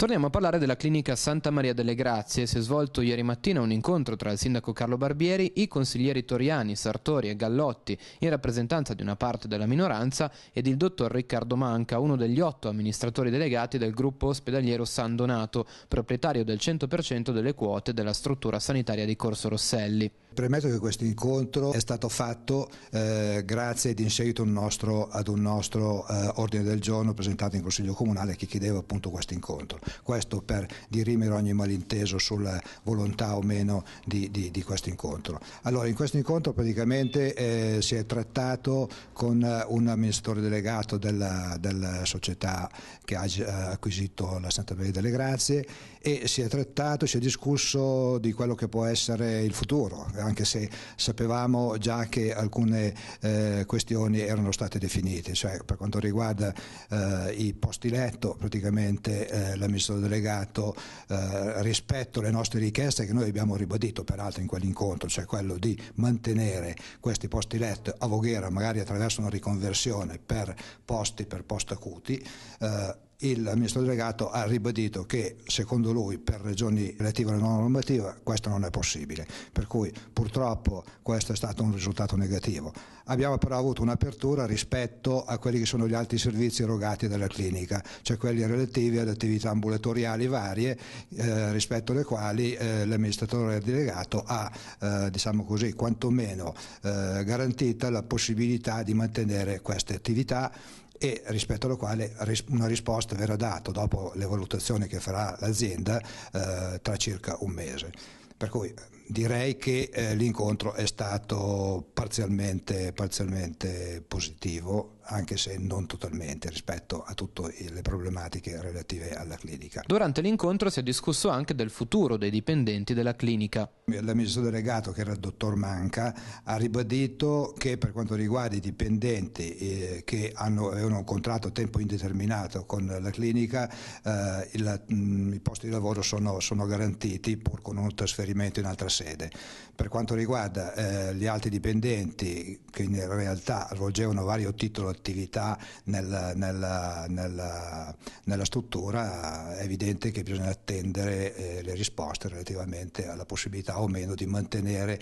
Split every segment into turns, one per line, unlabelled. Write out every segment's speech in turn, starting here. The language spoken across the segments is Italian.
Torniamo a parlare della clinica Santa Maria delle Grazie. Si è svolto ieri mattina un incontro tra il sindaco Carlo Barbieri, i consiglieri Toriani, Sartori e Gallotti in rappresentanza di una parte della minoranza ed il dottor Riccardo Manca, uno degli otto amministratori delegati del gruppo ospedaliero San Donato, proprietario del 100% delle quote della struttura sanitaria di Corso Rosselli. Premetto
che questo incontro è stato
fatto eh, grazie ed in seguito un nostro,
ad un nostro eh, ordine del giorno presentato in Consiglio Comunale che chiedeva appunto questo incontro. Questo per dirimere ogni malinteso sulla volontà o meno di, di, di questo incontro. Allora, in questo incontro praticamente eh, si è trattato con un amministratore delegato della, della società che ha acquisito la Santa Maria delle Grazie e si è trattato, si è discusso di quello che può essere il futuro anche se sapevamo già che alcune eh, questioni erano state definite, cioè per quanto riguarda eh, i posti letto praticamente eh, l'amministratore delegato eh, rispetto alle nostre richieste che noi abbiamo ribadito peraltro in quell'incontro, cioè quello di mantenere questi posti letto a Voghera magari attraverso una riconversione per posti per post acuti eh, il l'amministratore delegato ha ribadito che secondo lui per ragioni relative alla normativa questo non è possibile, per cui purtroppo questo è stato un risultato negativo. Abbiamo però avuto un'apertura rispetto a quelli che sono gli altri servizi erogati dalla clinica, cioè quelli relativi ad attività ambulatoriali varie eh, rispetto alle quali eh, l'amministratore delegato ha, eh, diciamo così, quantomeno eh, garantita la possibilità di mantenere queste attività e rispetto alla quale una risposta verrà data dopo le valutazioni che farà l'azienda eh, tra circa un mese. Per cui direi che eh, l'incontro è stato parzialmente, parzialmente, positivo, anche se non totalmente rispetto a tutte le problematiche relative alla clinica.
Durante l'incontro si è discusso anche del futuro dei dipendenti della clinica. L'amministratore delegato,
che era il dottor Manca, ha ribadito che per quanto riguarda i dipendenti eh, che hanno, avevano un contratto a tempo indeterminato con la clinica, eh, il, mh, mm, i posti di lavoro sono, sono garantiti pur con un trasferimento in altra sede sede. Per quanto riguarda eh, gli altri dipendenti che in realtà svolgevano vario titolo attività nel, nella, nella, nella, struttura, è evidente che bisogna attendere eh, le risposte relativamente alla possibilità o meno di mantenere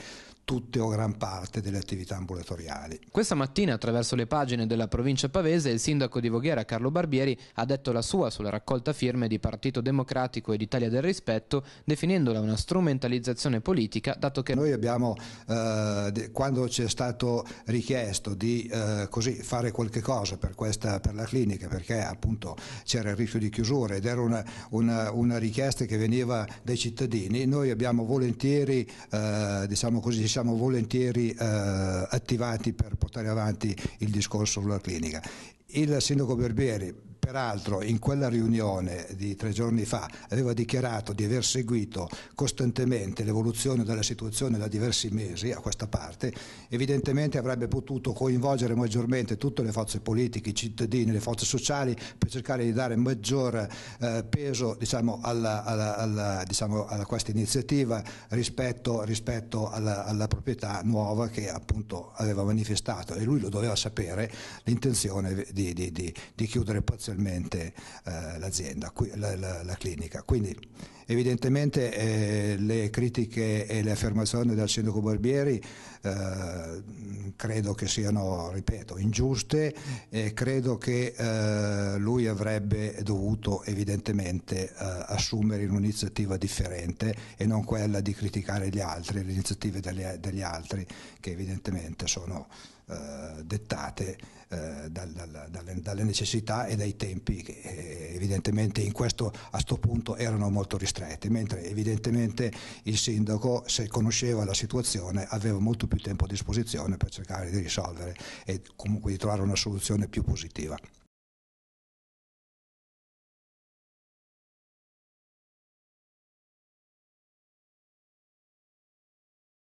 tutte o gran parte delle attività ambulatoriali.
Questa mattina attraverso le pagine della provincia pavese il sindaco di Voghera Carlo Barbieri ha detto la sua sulla raccolta firme di Partito Democratico e d'Italia del Rispetto definendola una strumentalizzazione politica dato che... Noi abbiamo, eh, quando ci è stato richiesto di eh, così, fare
qualche cosa per, questa, per la clinica perché appunto c'era il rischio di chiusura ed era una, una, una richiesta che veniva dai cittadini, noi abbiamo volentieri, eh, diciamo così, siamo volentieri eh, attivati per portare avanti il discorso sulla clinica. Il sindaco Berbieri peraltro in quella riunione di tre giorni fa aveva dichiarato di aver seguito costantemente l'evoluzione della situazione da diversi mesi a questa parte, evidentemente avrebbe potuto coinvolgere maggiormente tutte le forze politiche, i cittadini, le forze sociali per cercare di dare maggior eh, peso diciamo, alla, alla, alla, diciamo, a questa iniziativa rispetto, rispetto alla proprietà nuova che appunto aveva manifestato e lui lo doveva sapere l'intenzione di, di, di, di chiudere parzialmente realmente eh, l'azienda, la, la, la, clinica. Quindi evidentemente eh, le critiche e le affermazioni del sindaco Barbieri eh, credo che siano, ripeto, ingiuste e credo che eh, lui avrebbe dovuto evidentemente eh, assumere un'iniziativa differente e non quella di criticare gli altri, le iniziative degli, degli altri che evidentemente sono eh, dettate eh, dal, dal, dalle, dalle, necessità e dai tempi che eh, evidentemente questo, a questo punto erano molto ristretti, mentre evidentemente il sindaco se conosceva la situazione aveva molto più tempo a disposizione per cercare di risolvere e comunque di trovare una soluzione
più positiva.